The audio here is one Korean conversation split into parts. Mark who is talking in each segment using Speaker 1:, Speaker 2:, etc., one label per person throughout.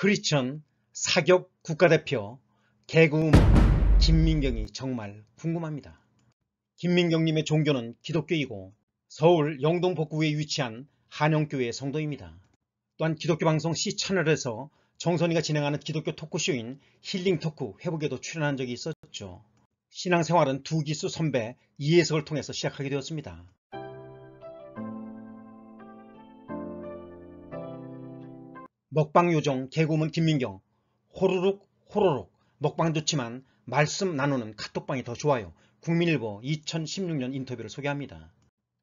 Speaker 1: 크리천 사격 국가대표 개구먼 김민경이 정말 궁금합니다. 김민경님의 종교는 기독교이고 서울 영동 복구에 위치한 한영교회 성도입니다. 또한 기독교 방송 C채널에서 정선이가 진행하는 기독교 토크쇼인 힐링 토크 회복에도 출연한 적이 있었죠. 신앙생활은 두 기수 선배 이해석을 통해서 시작하게 되었습니다. 먹방요정 개구문 김민경 호루룩 호로록 먹방 좋지만 말씀 나누는 카톡방이 더 좋아요. 국민일보 2016년 인터뷰를 소개합니다.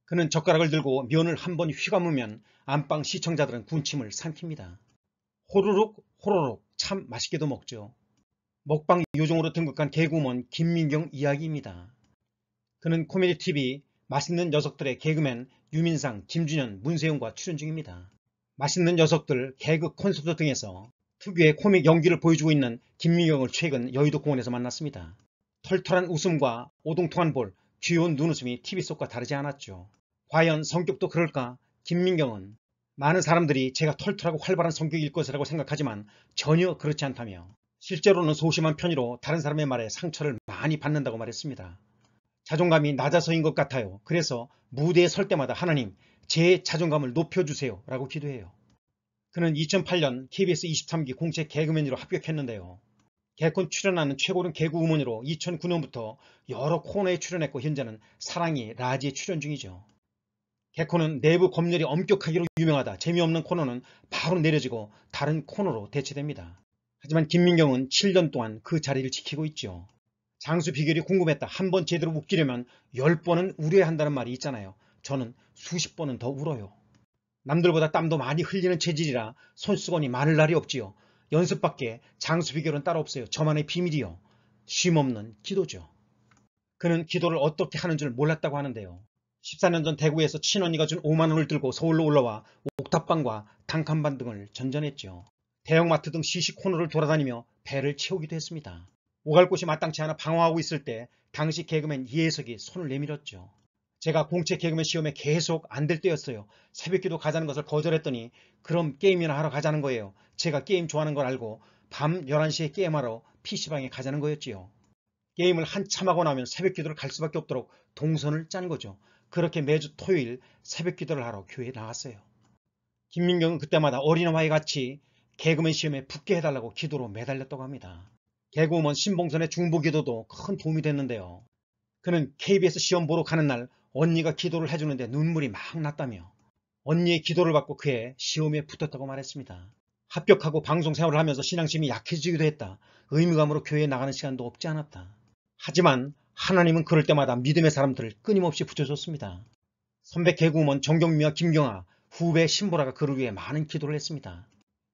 Speaker 1: 그는 젓가락을 들고 면을 한 번 휘감으면 안방 시청자들은 군침을 삼킵니다. 호루룩 호로록 참 맛있게도 먹죠. 먹방 요정으로 등극한 개구먼 김민경 이야기입니다. 그는 코미디 TV 맛있는 녀석들의 개그맨 유민상, 김준현, 문세용과 출연 중입니다. 맛있는 녀석들 개그 콘서트 등에서 특유의 코믹 연기를 보여주고 있는 김민경을 최근 여의도 공원에서 만났습니다. 털털한 웃음과 오동통한 볼, 귀여운 눈웃음이 TV 속과 다르지 않았죠. 과연 성격도 그럴까? 김민경은 많은 사람들이 제가 털털하고 활발한 성격일 것이라고 생각하지만 전혀 그렇지 않다며 실제로는 소심한 편으로 다른 사람의 말에 상처를 많이 받는다고 말했습니다. 자존감이 낮아서인 것 같아요. 그래서 무대에 설 때마다 하나님 제 자존감을 높여주세요 라고 기도해요. 그는 2008년 KBS 23기 공채 개그맨으로 합격했는데요. 개콘 출연하는 최고는 개그 우먼으로 2009년부터 여러 코너에 출연했고 현재는 사랑이 라지에 출연 중이죠. 개콘은 내부 검열이 엄격하기로 유명하다. 재미없는 코너는 바로 내려지고 다른 코너로 대체됩니다. 하지만 김민경은 7년 동안 그 자리를 지키고 있죠. 장수 비결이 궁금했다. 한 번 제대로 웃기려면 열번은 우려야 한다는 말이 있잖아요. 저는 수십 번은 더 울어요. 남들보다 땀도 많이 흘리는 체질이라 손수건이 많을 날이 없지요. 연습밖에 장수 비결은 따로 없어요. 저만의 비밀이요. 쉼없는 기도죠. 그는 기도를 어떻게 하는 줄 몰랐다고 하는데요. 14년 전 대구에서 친언니가 준 5만원을 들고 서울로 올라와 옥탑방과 단칸반 등을 전전했죠. 대형마트 등 시식 코너를 돌아다니며 배를 채우기도 했습니다. 오갈 곳이 마땅치 않아 방황하고 있을 때 당시 개그맨 이혜석이 손을 내밀었죠. 제가 공채 개그맨 시험에 계속 안 될 때였어요. 새벽기도 가자는 것을 거절했더니 그럼 게임이나 하러 가자는 거예요. 제가 게임 좋아하는 걸 알고 밤 11시에 게임하러 PC방에 가자는 거였지요. 게임을 한참 하고 나면 새벽기도를 갈 수밖에 없도록 동선을 짠 거죠. 그렇게 매주 토요일 새벽기도를 하러 교회에 나갔어요. 김민경은 그때마다 어린아이 같이 개그맨 시험에 붙게 해달라고 기도로 매달렸다고 합니다. 개그우먼 신봉선의 중보기도도 큰 도움이 됐는데요. 그는 KBS 시험 보러 가는 날 언니가 기도를 해주는데 눈물이 막 났다며 언니의 기도를 받고 그의 시험에 붙었다고 말했습니다. 합격하고 방송 생활을 하면서 신앙심이 약해지기도 했다. 의무감으로 교회에 나가는 시간도 없지 않았다. 하지만 하나님은 그럴 때마다 믿음의 사람들을 끊임없이 붙여줬습니다. 선배 개그우먼 정경미와 김경아, 후배 신보라가 그를 위해 많은 기도를 했습니다.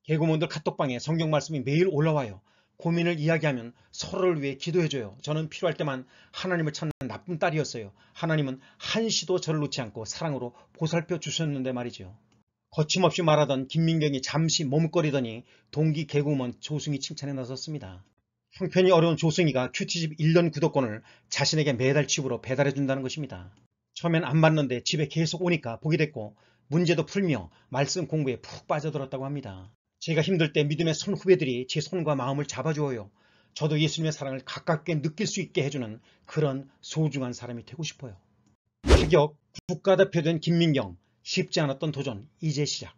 Speaker 1: 개그우먼들 카톡방에 성경 말씀이 매일 올라와요. 고민을 이야기하면 서로를 위해 기도해줘요. 저는 필요할 때만 하나님을 찾는 나쁜 딸이었어요. 하나님은 한시도 저를 놓지 않고 사랑으로 보살펴 주셨는데 말이죠. 거침없이 말하던 김민경이 잠시 머뭇거리더니 동기 개그우먼 조승이 칭찬에 나섰습니다. 형편이 어려운 조승이가 큐티집 1년 구독권을 자신에게 매달 집으로 배달해준다는 것입니다. 처음엔 안 맞는데 집에 계속 오니까 보게 됐고 문제도 풀며 말씀 공부에 푹 빠져들었다고 합니다. 제가 힘들 때 믿음의 선후배들이 제 손과 마음을 잡아주어요. 저도 예수님의 사랑을 가깝게 느낄 수 있게 해주는 그런 소중한 사람이 되고 싶어요. 타격, 국가대표된 김민경, 쉽지 않았던 도전, 이제 시작.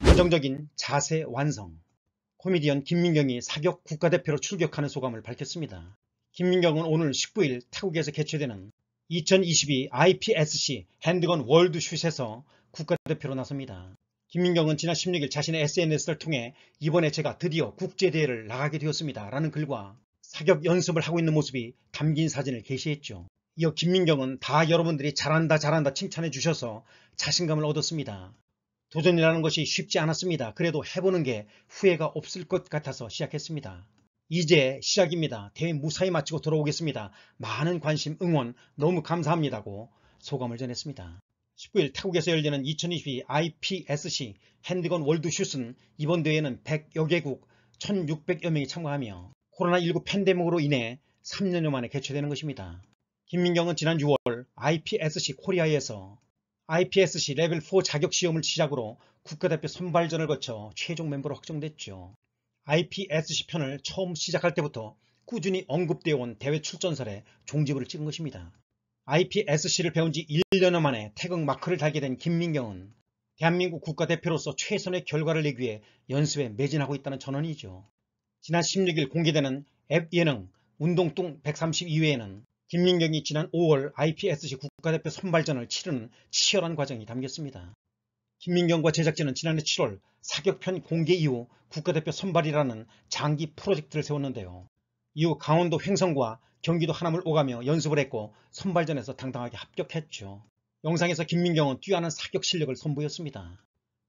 Speaker 1: 안정적인 자세 완성. 코미디언 김민경이 사격 국가대표로 출격하는 소감을 밝혔습니다. 김민경은 오늘 19일 태국에서 개최되는 2022 IPSC 핸드건 월드슛에서 국가대표로 나섭니다. 김민경은 지난 16일 자신의 SNS를 통해 이번에 제가 드디어 국제대회를 나가게 되었습니다. 라는 글과 사격 연습을 하고 있는 모습이 담긴 사진을 게시했죠. 이어 김민경은 다 여러분들이 잘한다 잘한다 칭찬해 주셔서 자신감을 얻었습니다. 도전이라는 것이 쉽지 않았습니다. 그래도 해보는 게 후회가 없을 것 같아서 시작했습니다. 이제 시작입니다. 대회 무사히 마치고 돌아오겠습니다. 많은 관심, 응원 너무 감사합니다고 소감을 전했습니다. 19일 태국에서 열리는 2022 IPSC 핸드건 월드슛은 이번 대회에는 100여 개국 1600여 명이 참가하며 코로나19 팬데믹으로 인해 3년여 만에 개최되는 것입니다. 김민경은 지난 6월 IPSC 코리아에서 IPSC 레벨 4 자격 시험을 시작으로 국가대표 선발전을 거쳐 최종 멤버로 확정됐죠. IPSC 편을 처음 시작할 때부터 꾸준히 언급되어 온 대회 출전설에 종지부를 찍은 것입니다. IPSC를 배운 지 1년여 만에 태극 마크를 달게 된 김민경은 대한민국 국가대표로서 최선의 결과를 내기 위해 연습에 매진하고 있다는 전언이죠. 지난 16일 공개되는 앱 예능 운동뚱 132회에는 김민경이 지난 5월 IPSC 국가대표 선발전을 치르는 치열한 과정이 담겼습니다. 김민경과 제작진은 지난해 7월 사격편 공개 이후 국가대표 선발이라는 장기 프로젝트를 세웠는데요. 이후 강원도 횡성과 경기도 하남을 오가며 연습을 했고 선발전에서 당당하게 합격했죠. 영상에서 김민경은 뛰어난 사격 실력을 선보였습니다.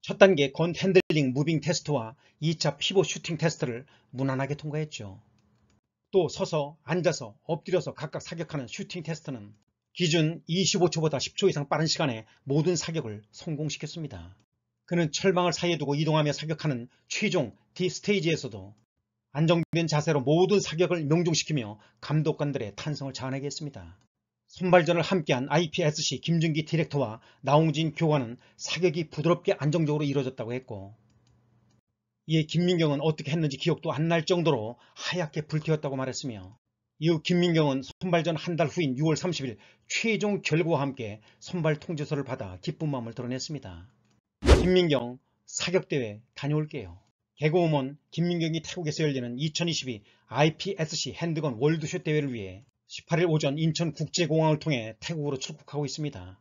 Speaker 1: 첫 단계 건 핸들링 무빙 테스트와 2차 피보 슈팅 테스트를 무난하게 통과했죠. 또 서서, 앉아서, 엎드려서 각각 사격하는 슈팅 테스트는 기준 25초보다 10초 이상 빠른 시간에 모든 사격을 성공시켰습니다. 그는 철망을 사이에 두고 이동하며 사격하는 최종 D 스테이지에서도 안정된 자세로 모든 사격을 명중시키며 감독관들의 탄성을 자아내게했습니다손발전을 함께한 IPSC 김준기 디렉터와 나홍진 교관은 사격이 부드럽게 안정적으로 이루어졌다고 했고 이에 김민경은 어떻게 했는지 기억도 안 날 정도로 하얗게 불태웠다고 말했으며 이후 김민경은 손발전한 달 후인 6월 30일 최종 결과와 함께 손발 통지서를 받아 기쁜 마음을 드러냈습니다. 김민경 사격대회 다녀올게요. 개그우먼 김민경이 태국에서 열리는 2022 IPSC 핸드건 월드쇼 대회를 위해 18일 오전 인천국제공항을 통해 태국으로 출국하고 있습니다.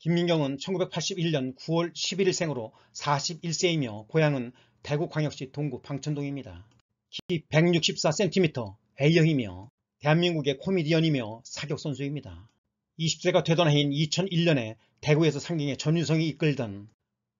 Speaker 1: 김민경은 1981년 9월 11일 생으로 41세이며 고향은 대구광역시 동구 방천동입니다. 키 164cm A형이며 대한민국의 코미디언이며 사격선수입니다. 20세가 되던 해인 2001년에 대구에서 상경의 전유성이 이끌던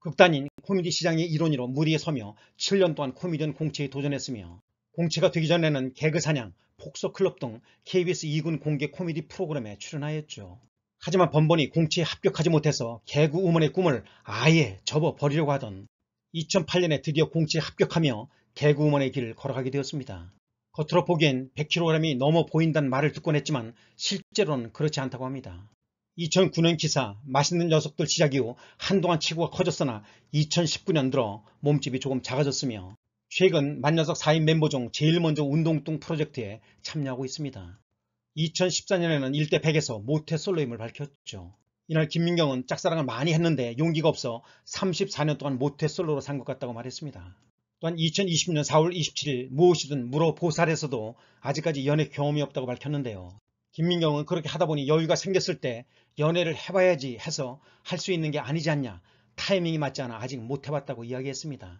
Speaker 1: 극단인 코미디 시장의 이론으로 무리에 서며 7년 동안 코미디언 공채에 도전했으며 공채가 되기 전에는 개그사냥, 폭소클럽 등 KBS 2군 공개 코미디 프로그램에 출연하였죠. 하지만 번번이 공채에 합격하지 못해서 개그 우먼의 꿈을 아예 접어버리려고 하던 2008년에 드디어 공채에 합격하며 개그 우먼의 길을 걸어가게 되었습니다. 겉으로 보기엔 100kg이 넘어 보인다는 말을 듣곤 했지만 실제로는 그렇지 않다고 합니다. 2009년 기사 맛있는 녀석들 시작 이후 한동안 치고가 커졌으나 2019년 들어 몸집이 조금 작아졌으며 최근 만녀석 4인 멤버 중 제일 먼저 운동뚱 프로젝트에 참여하고 있습니다. 2014년에는 1대 100에서 모태 솔로임을 밝혔죠. 이날 김민경은 짝사랑을 많이 했는데 용기가 없어 34년 동안 모태 솔로로 산 것 같다고 말했습니다. 또한 2020년 4월 27일 무엇이든 물어 보살에서도 아직까지 연애 경험이 없다고 밝혔는데요. 김민경은 그렇게 하다 보니 여유가 생겼을 때 연애를 해봐야지 해서 할 수 있는 게 아니지 않냐. 타이밍이 맞지 않아 아직 못 해봤다고 이야기했습니다.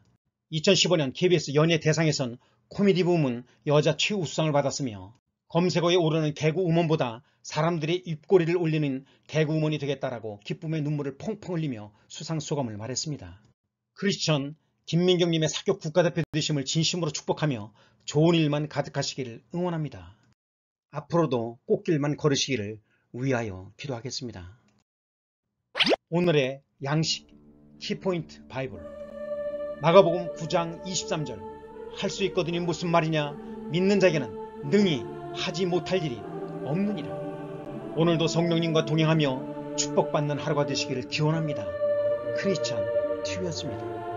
Speaker 1: 2015년 KBS 연예 대상에선 코미디 부문 여자 최우수상을 받았으며 검색어에 오르는 개그 우먼보다 사람들의 입꼬리를 올리는 개그 우먼이 되겠다라고 기쁨의 눈물을 펑펑 흘리며 수상 소감을 말했습니다. 크리스천 김민경님의 사격 국가대표 되심을 진심으로 축복하며 좋은 일만 가득하시기를 응원합니다. 앞으로도 꽃길만 걸으시기를 위하여 기도하겠습니다. 오늘의 양식 키포인트 바이블 마가복음 9장 23절 할 수 있거든이 무슨 말이냐 믿는 자에게는 능히 하지 못할 일이 없느니라 오늘도 성령님과 동행하며 축복받는 하루가 되시기를 기원합니다. 크리스찬 TV였습니다.